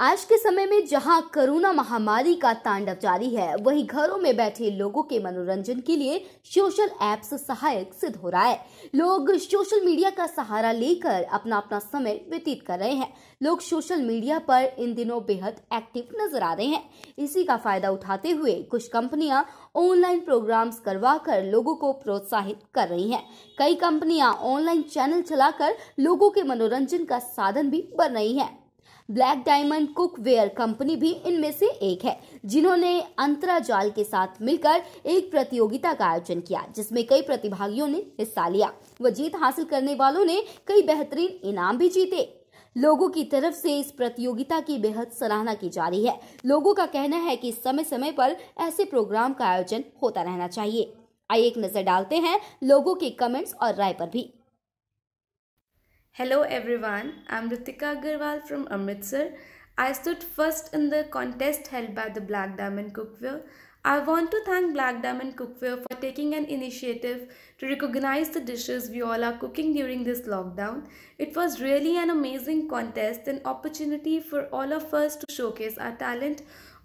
आज के समय में जहां कोरोना महामारी का तांडव जारी है वहीं घरों में बैठे लोगों के मनोरंजन के लिए सोशल एप्स सहायक सिद्ध हो रहा है लोग सोशल मीडिया का सहारा लेकर अपना अपना समय व्यतीत कर रहे हैं लोग सोशल मीडिया पर इन दिनों बेहद एक्टिव नजर आ रहे हैं इसी का फायदा उठाते हुए कुछ कंपनियां ऑनलाइन प्रोग्राम्स करवा कर लोगों को प्रोत्साहित कर रही हैं कई कंपनियां ऑनलाइन चैनल चलाकर लोगों के मनोरंजन का साधन भी बन रही हैं ब्लैक डायमंड कुकवेयर कंपनी भी इनमें से एक है जिन्होंने अंतरा जाल के साथ मिलकर एक प्रतियोगिता का आयोजन किया जिसमें कई प्रतिभागियों ने हिस्सा लिया व जीत हासिल करने वालों ने कई बेहतरीन इनाम भी जीते लोगों की तरफ से इस प्रतियोगिता की बेहद सराहना की जा रही है लोगों का कहना है कि समय समय पर ऐसे प्रोग्राम का आयोजन होता रहना चाहिए आइए एक नजर डालते हैं लोगों के कमेंट्स और राय पर भी Hello everyone, I'm Ritika Agarwal from Amritsar. I stood first in the contest held by the Black Diamond Cookware. I want to thank Black Diamond Cookware for taking an initiative to recognize the dishes we all are cooking during this lockdown. It was really an amazing contest and opportunity for all of us to showcase our talent.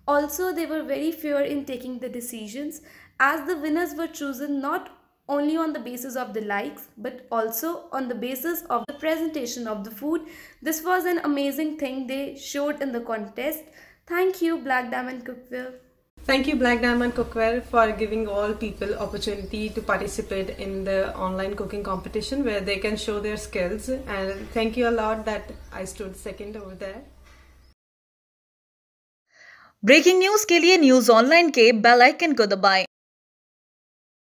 Also, they were very fair in taking the decisions as the winners were chosen not only on the basis of the likes but also on the basis of the presentation of the food. This was an amazing thing they showed in the contest. Thank you Black Diamond Cookware. Thank you Black Diamond Cookware for giving all people opportunity to participate in the online cooking competition where they can show their skills and thank you a lot that I stood second over there. Breaking news. के लिए news online के bell icon को दबाएं